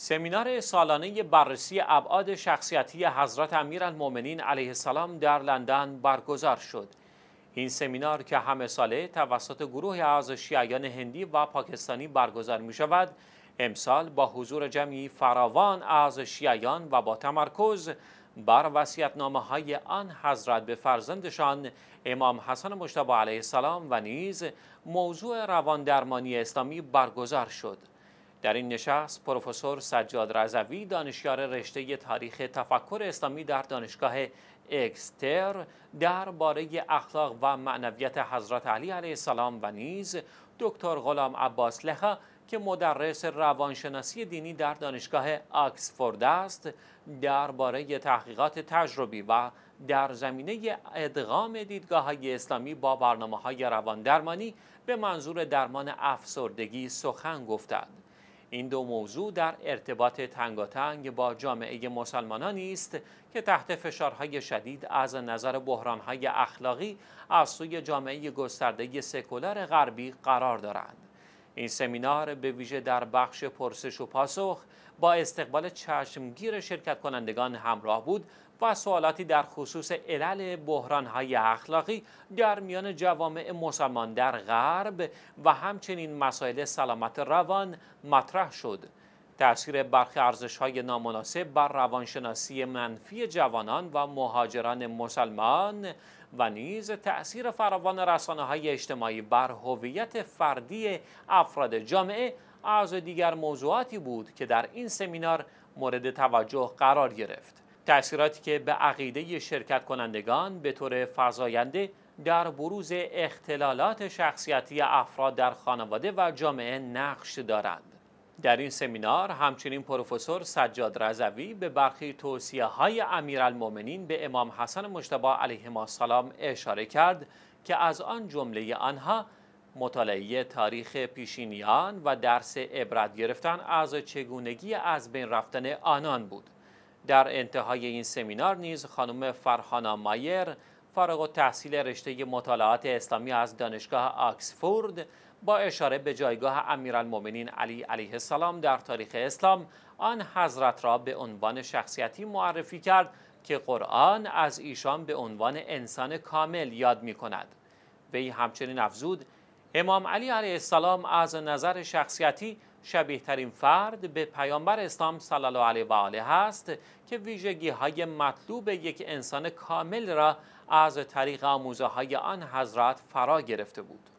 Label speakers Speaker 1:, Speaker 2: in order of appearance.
Speaker 1: سمینار سالانه بررسی ابعاد شخصیتی حضرت امیرالمؤمنین علیه السلام در لندن برگزار شد. این سمینار که همه ساله توسط گروه از شیعیان هندی و پاکستانی برگزار می شود، امسال با حضور جمعی فراوان از شیعیان و با تمرکز بر وسیعتنامه های آن حضرت به فرزندشان امام حسن مشتبه علیه السلام و نیز موضوع رواندرمانی اسلامی برگزار شد. در این نشست پروفسور سجاد رضوی دانشیار رشته تاریخ تفکر اسلامی در دانشگاه اکستر درباره اخلاق و معنویت حضرت علی علیه السلام و نیز دکتر غلام عباس لخا که مدرس روانشناسی دینی در دانشگاه آکسفورد است درباره تحقیقات تجربی و در زمینه ادغام دیدگاه های اسلامی با برنامه های رواندرمانی به منظور درمان افسردگی سخن گفتند. این دو موضوع در ارتباط تنگاتنگ با جامعه مسلمانان است که تحت فشارهای شدید از نظر بحرانهای اخلاقی از سوی جامعه گسترده سکولار غربی قرار دارند. این سمینار به ویژه در بخش پرسش و پاسخ با استقبال چشمگیر شرکت کنندگان همراه بود و سوالاتی در خصوص علل های اخلاقی در میان جوامع مسلمان در غرب و همچنین مسائل سلامت روان مطرح شد. تأثیر برخی ارزش‌های نامناسب بر روانشناسی منفی جوانان و مهاجران مسلمان و نیز تأثیر فراوان رسانه های اجتماعی بر هویت فردی افراد جامعه از دیگر موضوعاتی بود که در این سمینار مورد توجه قرار گرفت تأثیراتی که به عقیده شرکت کنندگان به طور فضاینده در بروز اختلالات شخصیتی افراد در خانواده و جامعه نقش دارند در این سمینار همچنین پروفسور سجاد رضوی به برخی توصیه های امیرالمؤمنین به امام حسن مشتبه علیه سلام اشاره کرد که از آن جمله آنها مطالعه تاریخ پیشینیان و درس عبرت گرفتن از چگونگی از بین رفتن آنان بود. در انتهای این سمینار نیز خانم فرحانا مایر فارغ و تحصیل رشته مطالعات اسلامی از دانشگاه آکسفورد با اشاره به جایگاه امیرالمؤمنین علی علیه السلام در تاریخ اسلام آن حضرت را به عنوان شخصیتی معرفی کرد که قرآن از ایشان به عنوان انسان کامل یاد می کند. وی همچنین افزود امام علی علیه السلام از نظر شخصیتی شبیه ترین فرد به پیامبر اسلام صلی الله علیه و آله هست که ویژگی های مطلوب یک انسان کامل را از طریق آموزه های آن حضرت فرا گرفته بود.